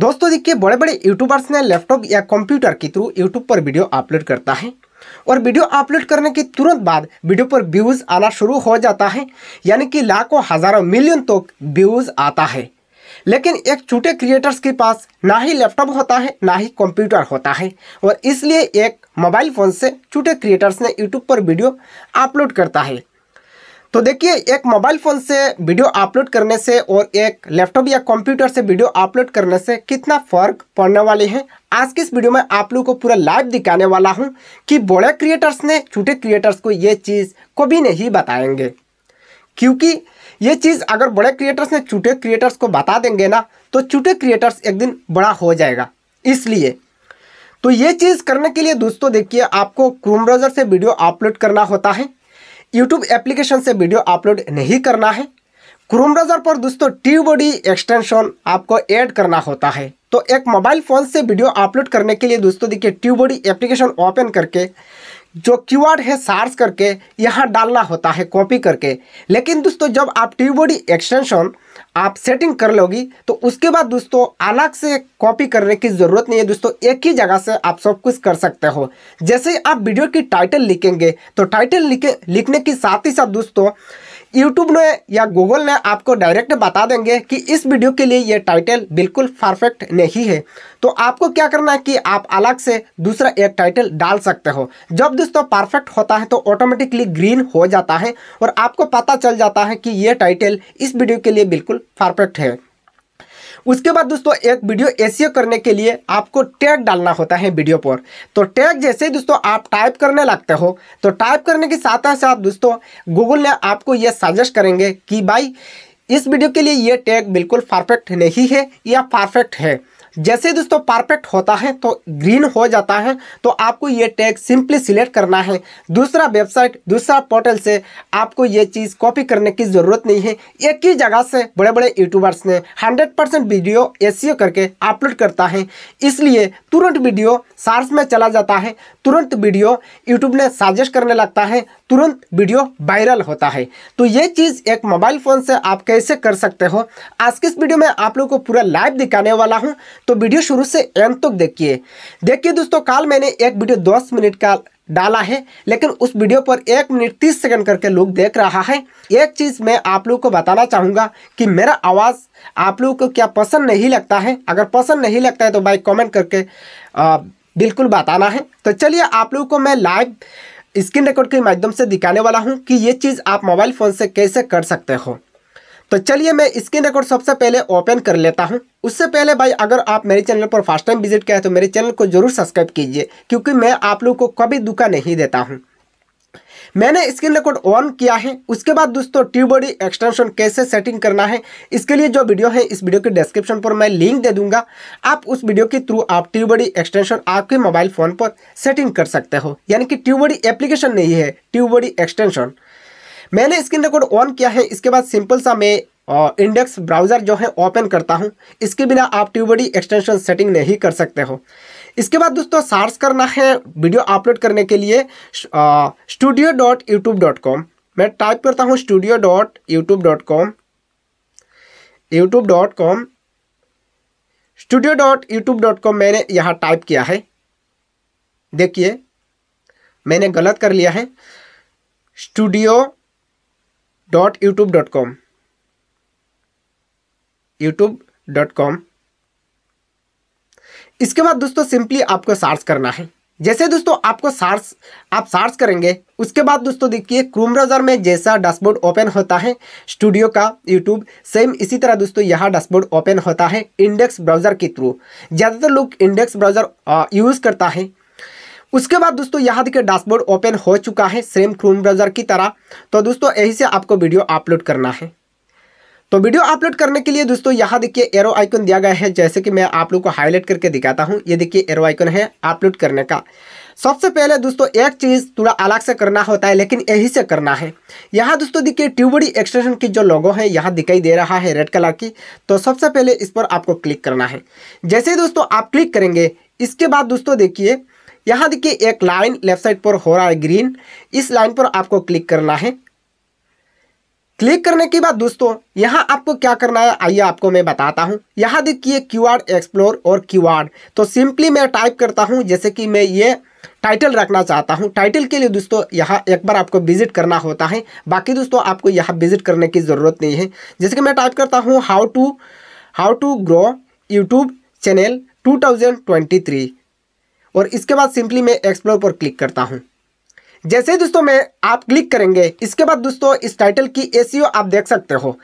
दोस्तों देखिए बड़े बड़े यूट्यूबर्स ने लैपटॉप या कंप्यूटर के थ्रू यूट्यूब पर वीडियो अपलोड करता है और वीडियो अपलोड करने के तुरंत बाद वीडियो पर व्यूज़ आना शुरू हो जाता है यानी कि लाखों हज़ारों मिलियन तक तो व्यूज़ आता है लेकिन एक छोटे क्रिएटर्स के पास ना ही लैपटॉप होता है ना ही कंप्यूटर होता है और इसलिए एक मोबाइल फ़ोन से छोटे क्रिएटर्स ने यूट्यूब पर वीडियो अपलोड करता है तो देखिए एक मोबाइल फ़ोन से वीडियो अपलोड करने से और एक लैपटॉप या कंप्यूटर से वीडियो अपलोड करने से कितना फ़र्क पड़ने वाले हैं आज की इस वीडियो में आप लोगों को पूरा लाइव दिखाने वाला हूं कि बड़े क्रिएटर्स ने छोटे क्रिएटर्स को ये चीज़ कभी नहीं बताएंगे क्योंकि ये चीज़ अगर बड़े क्रिएटर्स ने छोटे क्रिएटर्स को बता देंगे ना तो छोटे क्रिएटर्स एक दिन बड़ा हो जाएगा इसलिए तो ये चीज़ करने के लिए दोस्तों देखिए आपको क्रोम ब्राउज़र से वीडियो अपलोड करना होता है यूट्यूब एप्लीकेशन से वीडियो अपलोड नहीं करना है क्रोम ब्राउज़र पर दोस्तों ट्यूबडी एक्सटेंशन आपको ऐड करना होता है तो एक मोबाइल फ़ोन से वीडियो अपलोड करने के लिए दोस्तों देखिए ट्यूबडी एप्लीकेशन ओपन करके जो कीवर्ड है सार्स करके यहाँ डालना होता है कॉपी करके लेकिन दोस्तों जब आप ट्यूबोडी एक्सटेंशन आप सेटिंग कर लोगी तो उसके बाद दोस्तों अलग से कॉपी करने की ज़रूरत नहीं है दोस्तों एक ही जगह से आप सब कुछ कर सकते हो जैसे आप वीडियो की टाइटल लिखेंगे तो टाइटल लिखे लिखने के साथ ही साथ दोस्तों यूट्यूब ने या गूगल ने आपको डायरेक्ट बता देंगे कि इस वीडियो के लिए ये टाइटल बिल्कुल परफेक्ट नहीं है तो आपको क्या करना है कि आप अलग से दूसरा एक टाइटल डाल सकते हो जब दोस्तों परफेक्ट होता है तो ऑटोमेटिकली ग्रीन हो जाता है और आपको पता चल जाता है कि ये टाइटल इस वीडियो के लिए बिल्कुल परफेक्ट है उसके बाद दोस्तों एक वीडियो एसियो करने के लिए आपको टैग डालना होता है वीडियो पर तो टैग जैसे दोस्तों आप टाइप करने लगते हो तो टाइप करने के साथ साथ दोस्तों गूगल ने आपको ये सजेस्ट करेंगे कि भाई इस वीडियो के लिए ये टैग बिल्कुल परफेक्ट नहीं है या परफेक्ट है जैसे दोस्तों परफेक्ट होता है तो ग्रीन हो जाता है तो आपको ये टैग सिंपली सिलेक्ट करना है दूसरा वेबसाइट दूसरा पोर्टल से आपको ये चीज़ कॉपी करने की ज़रूरत नहीं है एक ही जगह से बड़े बड़े यूट्यूबर्स ने हंड्रेड परसेंट वीडियो एसीओ करके अपलोड करता है इसलिए तुरंत वीडियो सार्स में चला जाता है तुरंत वीडियो यूट्यूब ने साजेस्ट करने लगता है तुरंत वीडियो वायरल होता है तो ये चीज़ एक मोबाइल फ़ोन से आप कैसे कर सकते हो आज के इस वीडियो में आप लोग को पूरा लाइव दिखाने वाला हूँ तो वीडियो शुरू से एंड तक देखिए देखिए दोस्तों कल मैंने एक वीडियो दस मिनट का डाला है लेकिन उस वीडियो पर एक मिनट तीस सेकंड करके लोग देख रहा है एक चीज़ मैं आप लोगों को बताना चाहूँगा कि मेरा आवाज़ आप लोगों को क्या पसंद नहीं लगता है अगर पसंद नहीं लगता है तो भाई कमेंट करके आ, बिल्कुल बताना है तो चलिए आप लोगों को मैं लाइव स्क्रीन रिकॉर्ड के माध्यम से दिखाने वाला हूँ कि ये चीज़ आप मोबाइल फ़ोन से कैसे कर सकते हो तो चलिए मैं स्क्रीन रिकॉर्ड सबसे पहले ओपन कर लेता हूँ उससे पहले भाई अगर आप मेरे चैनल पर फर्स्ट टाइम विजिट किया है तो मेरे चैनल को जरूर सब्सक्राइब कीजिए क्योंकि मैं आप लोग को कभी दुखा नहीं देता हूँ मैंने स्क्रीन रिकॉर्ड ऑन किया है उसके बाद दोस्तों ट्यूबॉडी एक्सटेंशन कैसे सेटिंग करना है इसके लिए जो वीडियो है इस वीडियो के डिस्क्रिप्शन पर मैं लिंक दे दूंगा आप उस वीडियो के थ्रू आप ट्यूबॉडी एक्सटेंशन आपके मोबाइल फ़ोन पर सेटिंग कर सकते हो यानी कि ट्यूबॉडी एप्लीकेशन नहीं है ट्यूबॉडी एक्सटेंशन मैंने स्क्रीन रिकॉर्ड ऑन किया है इसके बाद सिंपल सा मैं और इंडेक्स ब्राउज़र जो है ओपन करता हूँ इसके बिना आप ट्यूबडी एक्सटेंशन सेटिंग नहीं कर सकते हो इसके बाद दोस्तों सर्च करना है वीडियो अपलोड करने के लिए studio dot YouTube dot com मैं टाइप करता हूँ studio dot YouTube dot com YouTube dot com studio dot YouTube dot com मैंने यहाँ टाइप किया है देखिए मैंने गलत कर लिया है studio dot YouTube dot com YouTube dot com इसके बाद दोस्तों सिंपली आपको सार्च करना है जैसे दोस्तों आपको सर्च आप सार्च करेंगे उसके बाद दोस्तों देखिए क्रोम ब्राउज़र में जैसा डैशबोर्ड ओपन होता है स्टूडियो का यूट्यूब सेम इसी तरह दोस्तों यहाँ डैशबोर्ड ओपन होता है इंडेक्स ब्राउज़र के थ्रू ज़्यादातर लोग इंडेक्स ब्राउज़र यूज़ करता है उसके बाद दोस्तों यहाँ देखिए डैशबोर्ड ओपन हो चुका है सेम क्रोम ब्राउजर की तरह तो दोस्तों यही से आपको वीडियो अपलोड करना है तो वीडियो अपलोड करने के लिए दोस्तों यहाँ देखिए एरो आइकन दिया गया है जैसे कि मैं आप लोग को हाईलाइट करके दिखाता हूँ ये देखिए एरो आइकन है अपलोड करने का सबसे पहले दोस्तों एक चीज़ थोड़ा अलग से करना होता है लेकिन यही से करना है यहाँ दोस्तों देखिए ट्यूबडी एक्सटेंशन की जो लोगो है यहाँ दिखाई दे रहा है रेड कलर की तो सबसे पहले इस पर आपको क्लिक करना है जैसे दोस्तों आप क्लिक करेंगे इसके बाद दोस्तों देखिए यहाँ देखिए एक लाइन लेफ्ट साइड पर हो रहा है ग्रीन इस लाइन पर आपको क्लिक करना है क्लिक करने के बाद दोस्तों यहाँ आपको क्या करना है आइए आपको मैं बताता हूँ यहाँ देखिए क्यू आर एक्सप्लोर और क्यू आर तो सिंपली मैं टाइप करता हूँ जैसे कि मैं ये टाइटल रखना चाहता हूँ टाइटल के लिए दोस्तों यहाँ एक बार आपको विजिट करना होता है बाकी दोस्तों आपको यहाँ विजिट करने की ज़रूरत नहीं है जैसे कि मैं टाइप करता हूँ how to how to grow YouTube channel two और इसके बाद सिंपली मैं एक्सप्लोर पर क्लिक करता हूँ जैसे दोस्तों मैं आप क्लिक करेंगे इसके बाद दोस्तों इस टाइटल की ए e आप देख सकते हो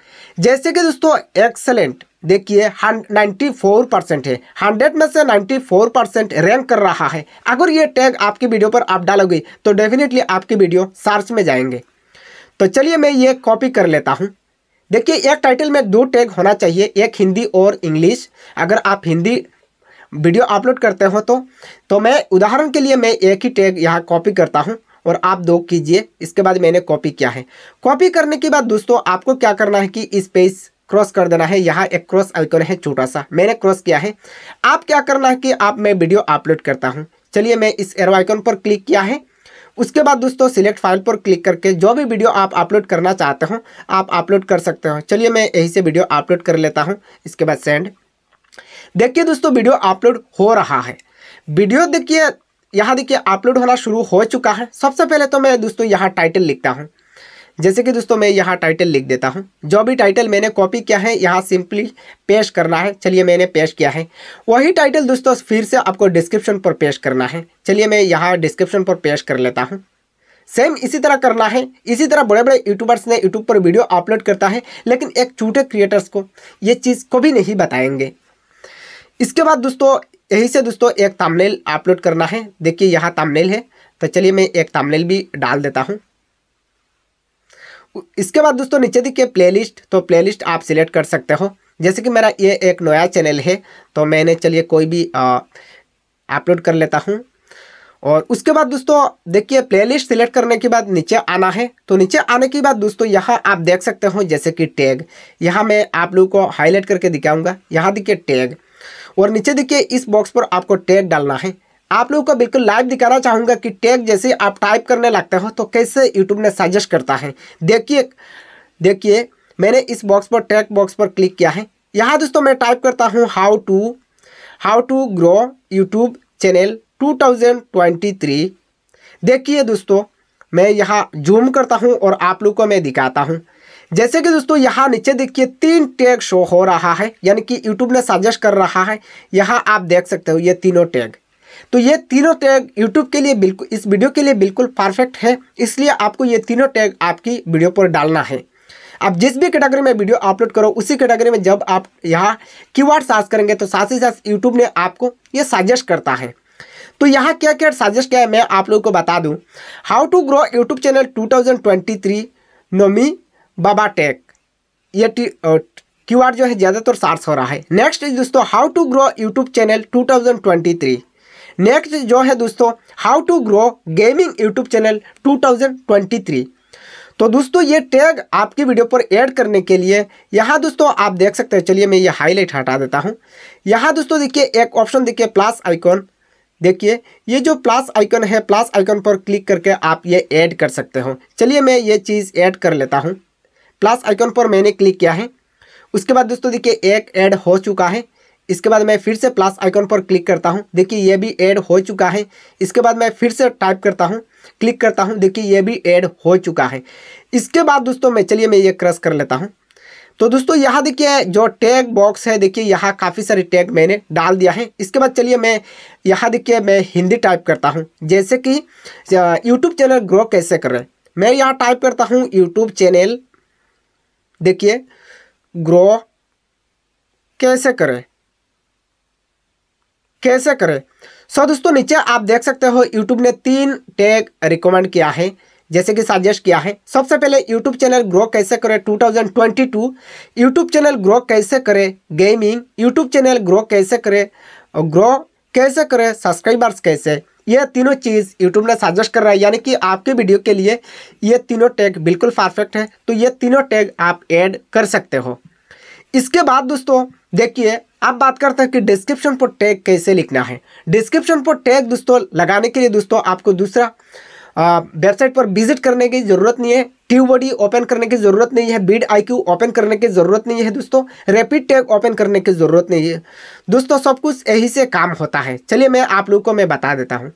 जैसे कि दोस्तों एक्सलेंट देखिए नाइन्टी फोर परसेंट है हंड्रेड में से नाइन्टी फोर परसेंट रैंक कर रहा है अगर ये टैग आपकी वीडियो पर आप डालोगे तो डेफिनेटली आपकी वीडियो सर्च में जाएंगे तो चलिए मैं ये कॉपी कर लेता हूँ देखिए एक टाइटल में दो टैग होना चाहिए एक हिंदी और इंग्लिश अगर आप हिंदी वीडियो अपलोड करते हो तो तो मैं उदाहरण के लिए मैं एक ही टैग यहाँ कॉपी करता हूँ और आप दो कीजिए इसके बाद मैंने कॉपी किया है कॉपी करने के बाद दोस्तों आपको क्या करना है कि इस पेज क्रॉस कर देना है यहाँ एक क्रॉस आइकन है छोटा सा मैंने क्रॉस किया है आप क्या करना है कि आप मैं वीडियो अपलोड करता हूँ चलिए मैं इस एरो आइकन पर क्लिक किया है उसके बाद दोस्तों सिलेक्ट फाइल पर क्लिक करके जो भी वीडियो आप अपलोड करना चाहते हो आप अपलोड कर सकते हो चलिए मैं यहीं से वीडियो अपलोड कर लेता हूँ इसके बाद सेंड देखिए दोस्तों वीडियो अपलोड हो रहा है वीडियो देखिए यहाँ देखिए अपलोड होना शुरू हो चुका है सबसे पहले तो मैं दोस्तों यहाँ टाइटल लिखता हूँ जैसे कि दोस्तों मैं यहाँ टाइटल लिख देता हूँ जो भी टाइटल मैंने कॉपी किया है यहाँ सिंपली पेश करना है चलिए मैंने पेश किया है वही टाइटल दोस्तों फिर से आपको डिस्क्रिप्शन पर पेश करना है चलिए मैं यहाँ डिस्क्रिप्शन पर पेश कर लेता हूँ सेम इसी तरह करना है इसी तरह बड़े बड़े यूट्यूबर्स ने यूट्यूब पर वीडियो अपलोड करता है लेकिन एक छोटे क्रिएटर्स को ये चीज़ को भी नहीं बताएंगे इसके बाद दोस्तों यहीं से दोस्तों एक तामनेल अपलोड करना है देखिए यहाँ तामनेल है तो चलिए मैं एक तामनेल भी डाल देता हूँ इसके बाद दोस्तों नीचे प्ले प्लेलिस्ट तो प्लेलिस्ट आप सिलेक्ट कर सकते हो जैसे कि मेरा ये एक नया चैनल है तो मैंने चलिए कोई भी अपलोड कर लेता हूँ और उसके बाद दोस्तों देखिए प्लेलिस्ट सिलेक्ट करने के बाद नीचे आना है तो नीचे आने के बाद दोस्तों यहाँ आप देख सकते हो जैसे कि टैग यहाँ मैं आप लोगों को हाईलाइट करके दिखाऊंगा यहाँ देखिए टैग और नीचे देखिए इस बॉक्स पर आपको टैग डालना है आप लोगों को बिल्कुल लाइव दिखाना चाहूँगा कि टैग जैसे आप टाइप करने लगते हो तो कैसे यूट्यूब ने सजेस्ट करता है देखिए देखिए मैंने इस बॉक्स पर टैग बॉक्स पर क्लिक किया है यहाँ दोस्तों मैं टाइप करता हूँ how to how to grow YouTube channel 2023 देखिए दोस्तों मैं यहाँ जूम करता हूँ और आप लोग को मैं दिखाता हूँ जैसे कि दोस्तों यहाँ नीचे देखिए तीन टैग शो हो रहा है यानी कि यूट्यूब ने सजेस्ट कर रहा है यहाँ आप देख सकते हो ये तीनों टैग तो ये तीनों टैग यूट्यूब के लिए बिल्कुल इस वीडियो के लिए बिल्कुल परफेक्ट है इसलिए आपको ये तीनों टैग आपकी वीडियो पर डालना है आप जिस भी कैटेगरी में वीडियो अपलोड करो उसी कैटेगरी में जब आप यहाँ वर्ड सर्च करेंगे तो साथ ही साथ यूट्यूब ने आपको ये सजेस्ट करता है तो यहाँ क्या क्या सजेस्ट क्या है मैं आप लोगों को बता दूँ how to grow YouTube channel two three Nomi Baba tech ये क्यू आर जो है ज़्यादातर सार्स हो रहा है नेक्स्ट इज दोस्तों how to grow YouTube channel 2023 next जो है दोस्तों how to grow gaming YouTube channel 2023 तो दोस्तों ये टैग आपकी वीडियो पर ऐड करने के लिए यहाँ दोस्तों आप देख सकते हैं चलिए मैं ये हाईलाइट हटा देता हूँ यहाँ दोस्तों देखिए एक ऑप्शन देखिए प्लस आइकॉन देखिए ये जो प्लस आइकन है प्लस आइकॉन पर क्लिक करके आप ये ऐड कर सकते हो चलिए मैं ये चीज़ ऐड कर लेता हूँ प्लस आइकन पर मैंने क्लिक किया है उसके बाद दोस्तों देखिए एक ऐड हो चुका है इसके बाद मैं फिर से प्लस आइकन पर क्लिक करता हूँ देखिए ये भी ऐड हो चुका है इसके बाद मैं फिर से टाइप करता हूँ क्लिक करता हूँ देखिए ये भी ऐड हो चुका है इसके बाद दोस्तों मैं चलिए मैं ये क्रश कर लेता हूँ तो दोस्तों यहाँ देखिए जो टैग बॉक्स है देखिए यहाँ काफ़ी सारे टैग मैंने डाल दिया है इसके बाद चलिए मैं यहाँ देखिए मैं हिंदी टाइप करता हूँ जैसे कि यूट्यूब चैनल ग्रो कैसे करें मैं यहाँ टाइप करता हूँ यूट्यूब चैनल देखिए ग्रो कैसे करें कैसे करें सो दोस्तों नीचे आप देख सकते हो यूट्यूब ने तीन टैग रिकमेंड किया है जैसे कि सजेस्ट किया है सबसे पहले यूट्यूब चैनल ग्रो कैसे करें 2022 यूट्यूब चैनल ग्रो कैसे करें गेमिंग यूट्यूब चैनल ग्रो कैसे करें ग्रो कैसे करें सब्सक्राइबर्स कैसे ये तीनों चीज़ यूट्यूब ने सजेस्ट कर रहा है यानी कि आपके वीडियो के लिए ये तीनों टैग बिल्कुल परफेक्ट है तो ये तीनों टैग आप ऐड कर सकते हो इसके बाद दोस्तों देखिए आप बात करते हैं कि डिस्क्रिप्शन पर टैग कैसे लिखना है डिस्क्रिप्शन पर टैग दोस्तों लगाने के लिए दोस्तों आपको दूसरा वेबसाइट पर विजिट करने की ज़रूरत नहीं है बॉडी ओपन करने की ज़रूरत नहीं है बीड आई ओपन करने की ज़रूरत नहीं है दोस्तों रैपिड टैग ओपन करने की ज़रूरत नहीं है दोस्तों सब कुछ यही से काम होता है चलिए मैं आप लोग को मैं बता देता हूँ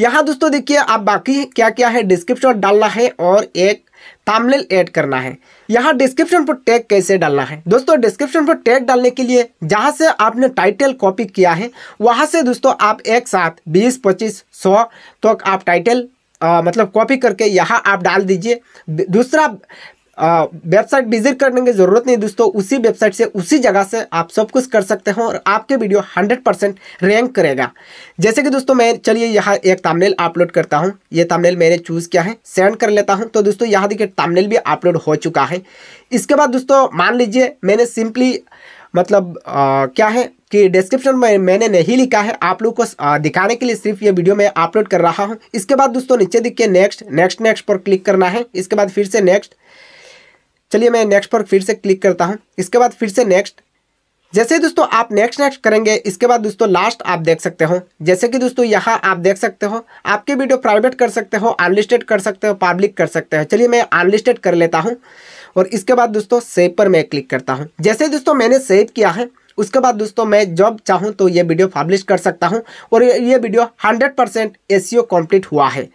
यहाँ दोस्तों देखिए आप बाकी क्या क्या है डिस्क्रिप्शन डालना है और एक तामलेल ऐड करना है यहाँ डिस्क्रिप्शन पर टैग कैसे डालना है दोस्तों डिस्क्रिप्शन पर टैग डालने के लिए जहाँ से आपने टाइटल कॉपी किया है वहाँ से दोस्तों आप एक साथ बीस पच्चीस सौ तक तो आप टाइटल आ, मतलब कॉपी करके यहाँ आप डाल दीजिए दूसरा वेबसाइट विजिट करने की ज़रूरत नहीं दोस्तों उसी वेबसाइट से उसी जगह से आप सब कुछ कर सकते हो और आपके वीडियो 100% रैंक करेगा जैसे कि दोस्तों मैं चलिए यहाँ एक तामनेल अपलोड करता हूँ ये तामनेल मैंने चूज़ किया है सेंड कर लेता हूँ तो दोस्तों यहाँ देखिए तामनेल भी अपलोड हो चुका है इसके बाद दोस्तों मान लीजिए मैंने सिंपली मतलब आ, क्या है कि डिस्क्रिप्शन में मैंने नहीं लिखा है आप लोग को दिखाने के लिए सिर्फ ये वीडियो मैं अपलोड कर रहा हूँ इसके बाद दोस्तों नीचे देखिए नेक्स्ट नेक्स्ट नेक्स्ट पर क्लिक करना है इसके बाद फिर से नेक्स्ट चलिए मैं नेक्स्ट पर फिर से क्लिक करता हूँ इसके बाद फिर से नेक्स्ट जैसे दोस्तों आप नेक्स्ट नेक्स्ट करेंगे इसके बाद दोस्तों लास्ट आप देख सकते हो जैसे कि दोस्तों यहाँ आप देख सकते हो आपके वीडियो प्राइवेट कर सकते हो अनलिस्टेड कर सकते हो पब्लिक कर सकते हो चलिए मैं अनलिस्टेड कर लेता हूँ और इसके बाद दोस्तों सेव पर मैं क्लिक करता हूँ जैसे दोस्तों मैंने सेव किया है उसके बाद दोस्तों मैं जब चाहूँ तो ये वीडियो पब्लिश कर सकता हूँ और ये वीडियो हंड्रेड परसेंट हुआ है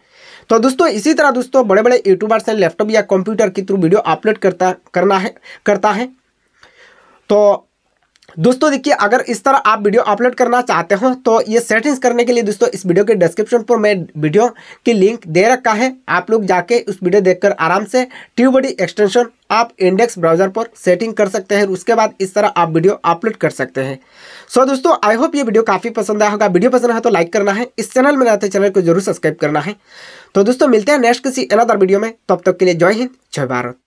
तो दोस्तों इसी तरह दोस्तों बड़े बड़े यूट्यूबर्स हैं लैपटॉप या कंप्यूटर के थ्रू वीडियो अपलोड करता करना है करता है तो दोस्तों देखिए अगर इस तरह आप वीडियो अपलोड करना चाहते हो तो ये सेटिंग्स करने के लिए दोस्तों इस वीडियो के डिस्क्रिप्शन पर मैं वीडियो की लिंक दे रखा है आप लोग जाके उस वीडियो देखकर आराम से ट्यूबडी एक्सटेंशन आप इंडेक्स ब्राउजर पर सेटिंग कर सकते हैं उसके बाद इस तरह आप वीडियो अपलोड कर सकते हैं सो so, दोस्तों आई होप ये वीडियो काफ़ी पसंद आया होगा वीडियो पसंद है तो लाइक करना है इस चैनल में रहते तो चैनल को जरूर सब्सक्राइब करना है तो दोस्तों मिलते हैं नेक्स्ट किसी अनदर वीडियो में तब तक के लिए जय हिंद जय भारत